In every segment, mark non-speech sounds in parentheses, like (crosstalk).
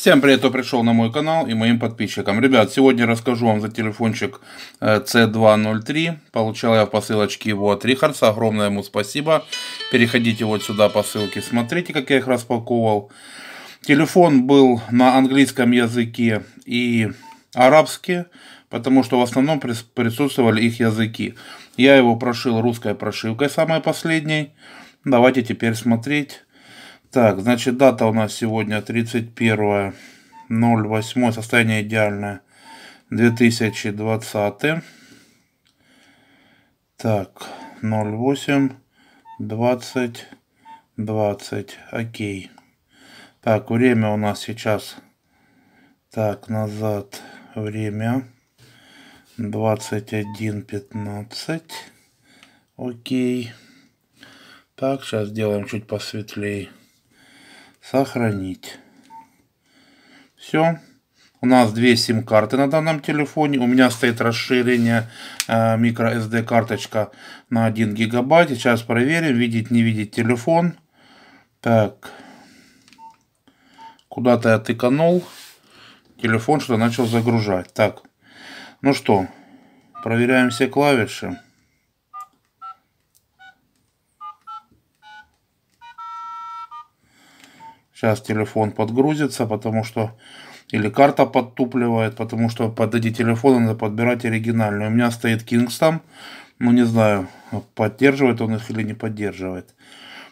Всем привет, кто пришел на мой канал и моим подписчикам. Ребят, сегодня расскажу вам за телефончик C203. Э, Получал я в посылочке его от Рихардса. Огромное ему спасибо. Переходите вот сюда по ссылке, смотрите, как я их распаковывал. Телефон был на английском языке и арабский, потому что в основном присутствовали их языки. Я его прошил русской прошивкой, самой последней. Давайте теперь смотреть. Так, значит, дата у нас сегодня 31.08, состояние идеальное, 2020. Так, 08, 20, 20, окей. Так, время у нас сейчас, так, назад время 21.15, окей. Так, сейчас сделаем чуть посветлее. Сохранить. Все. У нас две сим-карты на данном телефоне. У меня стоит расширение э, microSD карточка на 1 гигабайт. Сейчас проверим, видеть, не видеть телефон. Так. Куда-то я тыканул. Телефон что-то начал загружать. Так. Ну что, проверяем все клавиши. Сейчас телефон подгрузится, потому что... Или карта подтупливает, потому что под эти телефоны надо подбирать оригинальные. У меня стоит Kingston. Ну, не знаю, поддерживает он их или не поддерживает.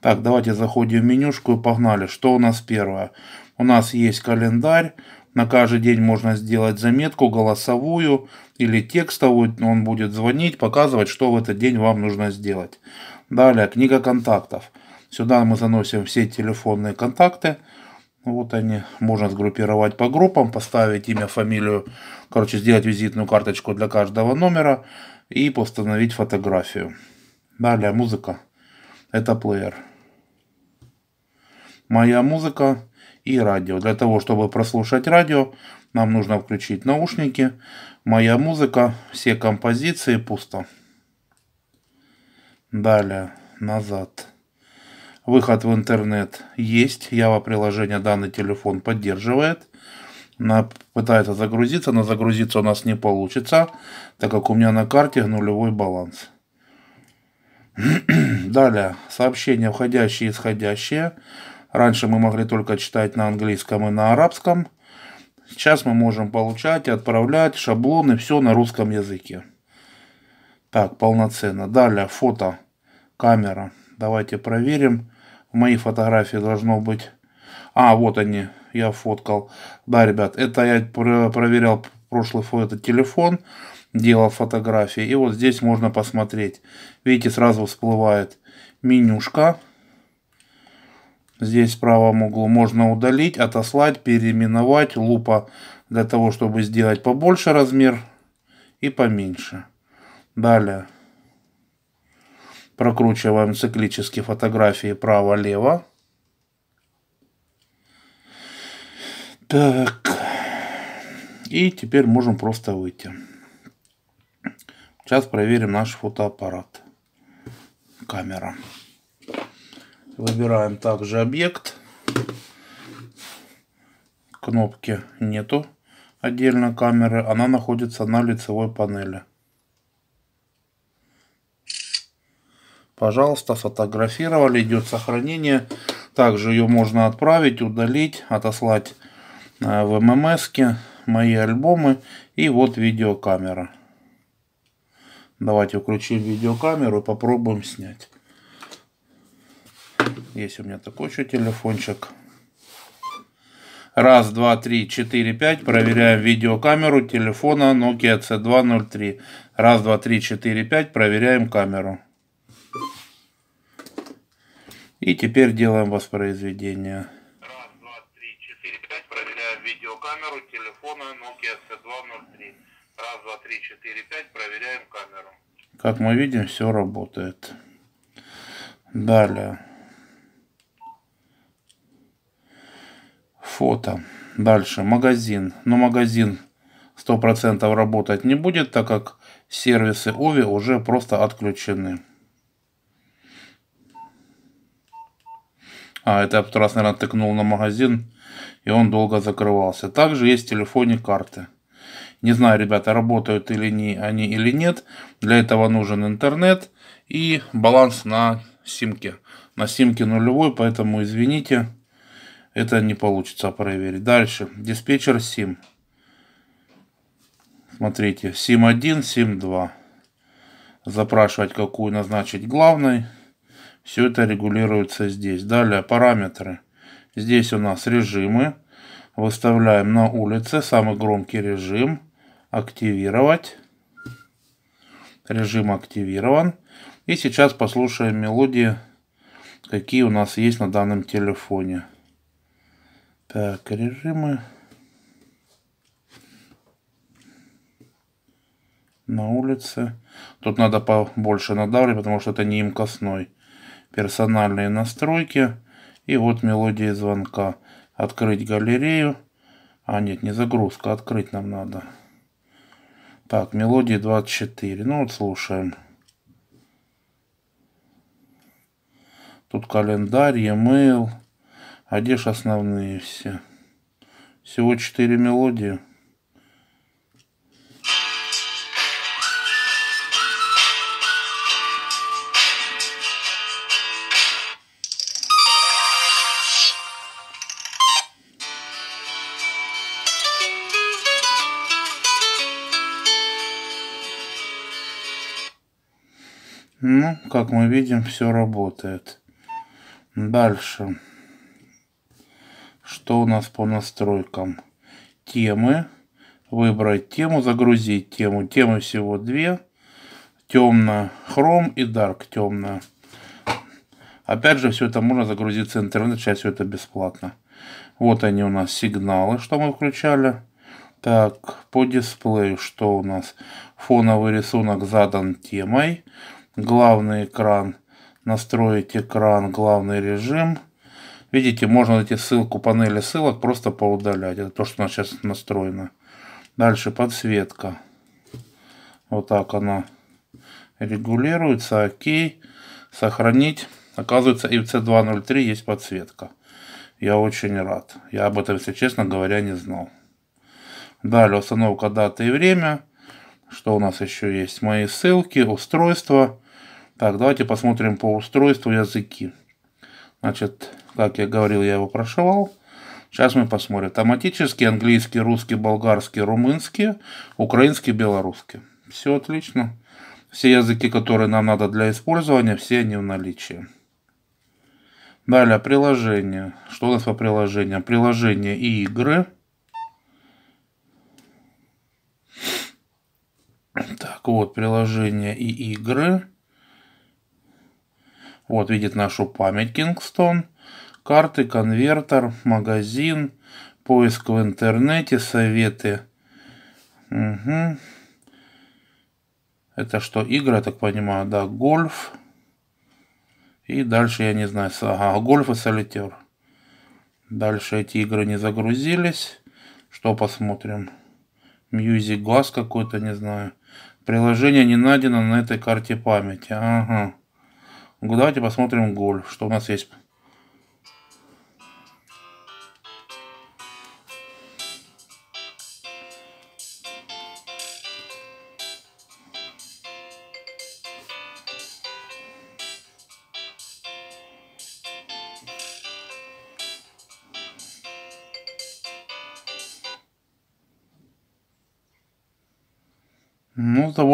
Так, давайте заходим в менюшку и погнали. Что у нас первое? У нас есть календарь. На каждый день можно сделать заметку голосовую или текстовую. Он будет звонить, показывать, что в этот день вам нужно сделать. Далее, книга контактов. Сюда мы заносим все телефонные контакты. Вот они. Можно сгруппировать по группам, поставить имя, фамилию. Короче, сделать визитную карточку для каждого номера и постановить фотографию. Далее музыка. Это плеер. Моя музыка и радио. Для того, чтобы прослушать радио, нам нужно включить наушники. Моя музыка, все композиции пусто. Далее, назад. Выход в интернет есть. Java приложение данный телефон поддерживает. Она пытается загрузиться, но загрузиться у нас не получится, так как у меня на карте нулевой баланс. (clears throat) Далее, сообщения входящие и исходящие. Раньше мы могли только читать на английском и на арабском. Сейчас мы можем получать и отправлять шаблоны, все на русском языке. Так, полноценно. Далее, фото, камера. Давайте проверим. Мои фотографии должно быть... А, вот они, я фоткал. Да, ребят, это я проверял прошлый фото телефон, делал фотографии. И вот здесь можно посмотреть. Видите, сразу всплывает менюшка. Здесь в правом углу можно удалить, отослать, переименовать. Лупа для того, чтобы сделать побольше размер и поменьше. Далее. Прокручиваем циклические фотографии право-лево. Так. И теперь можем просто выйти. Сейчас проверим наш фотоаппарат. Камера. Выбираем также объект. Кнопки нету отдельно камеры. Она находится на лицевой панели. Пожалуйста, сфотографировали, идет сохранение. Также ее можно отправить, удалить, отослать э, в ММС, мои альбомы и вот видеокамера. Давайте включим видеокамеру, и попробуем снять. Есть у меня такой еще телефончик. Раз, два, три, четыре, пять. Проверяем видеокамеру телефона Nokia C203. Раз, два, три, четыре, пять. Проверяем камеру. И теперь делаем воспроизведение. Раз, два, три, четыре, пять. Проверяем видеокамеру телефона Nokia C203. Раз, два, три, четыре, пять. Проверяем камеру. Как мы видим, все работает. Далее. Фото. Дальше. Магазин. Но магазин 100% работать не будет, так как сервисы OVI уже просто отключены. А, это я в тот раз, наверное, тыкнул на магазин, и он долго закрывался. Также есть в телефоне карты. Не знаю, ребята, работают или не, они или нет. Для этого нужен интернет и баланс на симке. На симке нулевой, поэтому извините, это не получится проверить. Дальше, диспетчер сим. Смотрите, сим 1, сим 2. Запрашивать, какую назначить главной. Все это регулируется здесь. Далее параметры. Здесь у нас режимы. Выставляем на улице самый громкий режим. Активировать. Режим активирован. И сейчас послушаем мелодии, какие у нас есть на данном телефоне. Так, режимы. На улице. Тут надо побольше надавливать, потому что это не имкосной персональные настройки и вот мелодия звонка. Открыть галерею. А нет, не загрузка, открыть нам надо. Так, мелодии 24. Ну вот слушаем. Тут календарь, e-mail. А где же основные все? Всего 4 мелодии. Ну, как мы видим, все работает. Дальше. Что у нас по настройкам? Темы. Выбрать тему, загрузить тему. Темы всего две. Темно, хром и дарк темно. Опять же, все это можно загрузить с интернета, сейчас все это бесплатно. Вот они у нас сигналы, что мы включали. Так, по дисплею что у нас? Фоновый рисунок задан темой главный экран, настроить экран, главный режим. Видите, можно найти ссылку панели ссылок, просто поудалять. Это то, что у нас сейчас настроено. Дальше подсветка. Вот так она регулируется. Окей. Сохранить. Оказывается, и в C203 есть подсветка. Я очень рад. Я об этом, если честно говоря, не знал. Далее установка даты и время. Что у нас еще есть? Мои ссылки, устройства. Так, давайте посмотрим по устройству языки. Значит, как я говорил, я его прошивал. Сейчас мы посмотрим. Автоматически английский, русский, болгарский, румынский, украинский, белорусский. Все отлично. Все языки, которые нам надо для использования, все они в наличии. Далее, приложение. Что у нас по приложениям? Приложение и игры. Так, вот приложение и игры. Вот видит нашу память Kingston. Карты, конвертер, магазин, поиск в интернете, советы. Угу. Это что, игры, я так понимаю, да, гольф. И дальше я не знаю, ага, гольф и солитер. Дальше эти игры не загрузились. Что посмотрим? Мьюзик глаз какой-то, не знаю. Приложение не найдено на этой карте памяти. Ага. Давайте посмотрим гольф, что у нас есть.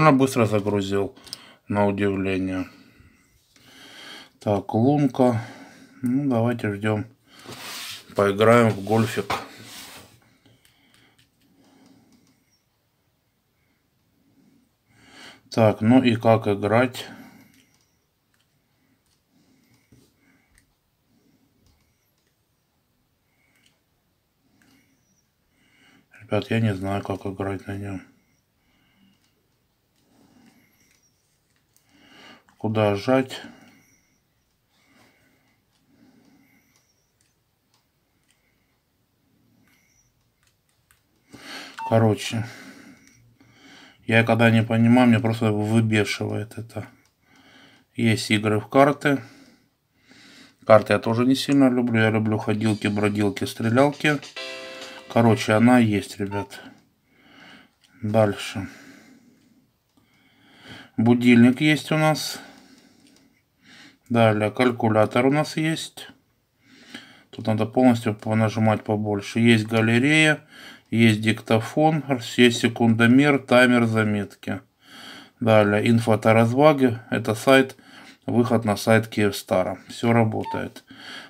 довольно быстро загрузил, на удивление. Так, лунка. Ну, давайте ждем. Поиграем в гольфик. Так, ну и как играть? Ребят, я не знаю, как играть на нем. куда сжать. Короче, я когда не понимаю, мне просто выбешивает это. Есть игры в карты. Карты я тоже не сильно люблю. Я люблю ходилки, бродилки, стрелялки. Короче, она есть, ребят. Дальше. Будильник есть у нас. Далее калькулятор у нас есть. Тут надо полностью понажимать побольше. Есть галерея, есть диктофон, есть секундомер, таймер, заметки. Далее инфо Это сайт, выход на сайт Киевстара. Все работает.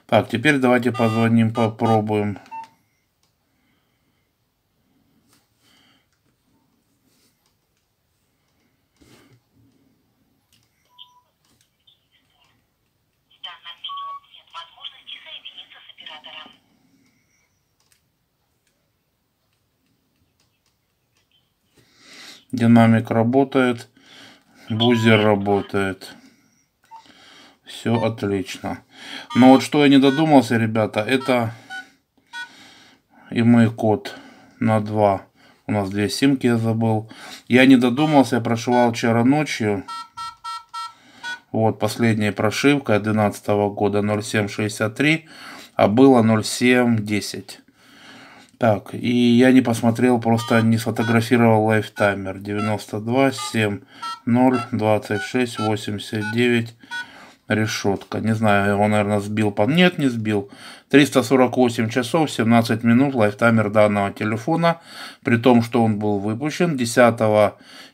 Так, теперь давайте позвоним, попробуем Динамик работает. Бузер работает. Все отлично. Но вот что я не додумался, ребята, это и мой код на 2. У нас две симки я забыл. Я не додумался, я прошивал вчера ночью. Вот последняя прошивка 2012 года 0763, а было 0710. Так, и я не посмотрел, просто не сфотографировал лайфтаймер. 92, 7, 0, 26, 89, решетка. Не знаю, его, наверное, сбил. По... Нет, не сбил. 348 часов, 17 минут лайфтаймер данного телефона, при том, что он был выпущен 10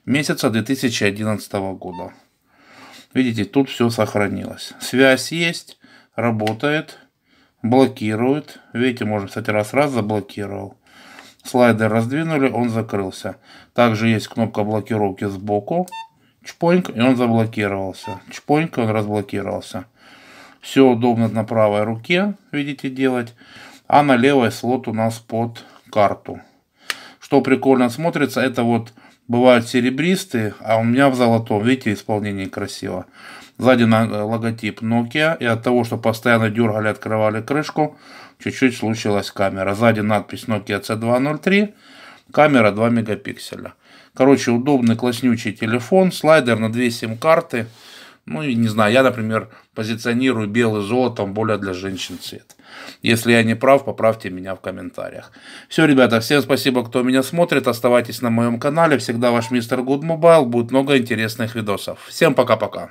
месяца 2011 года. Видите, тут все сохранилось. Связь есть, работает блокирует. Видите, можно, кстати, раз-раз заблокировал. Слайдер раздвинули, он закрылся. Также есть кнопка блокировки сбоку. Чпоньк, и он заблокировался. Чпоньк, он разблокировался. Все удобно на правой руке, видите, делать. А на левой слот у нас под карту. Что прикольно смотрится, это вот бывают серебристые, а у меня в золотом, видите, исполнение красиво. Сзади на э, логотип Nokia, и от того, что постоянно дергали, открывали крышку, чуть-чуть случилась камера. Сзади надпись Nokia C203, камера 2 мегапикселя. Короче, удобный класснючий телефон, слайдер на две сим-карты. Ну, и не знаю, я, например, позиционирую белый золотом более для женщин цвет. Если я не прав, поправьте меня в комментариях. Все, ребята, всем спасибо, кто меня смотрит. Оставайтесь на моем канале. Всегда ваш мистер Good Mobile. Будет много интересных видосов. Всем пока-пока.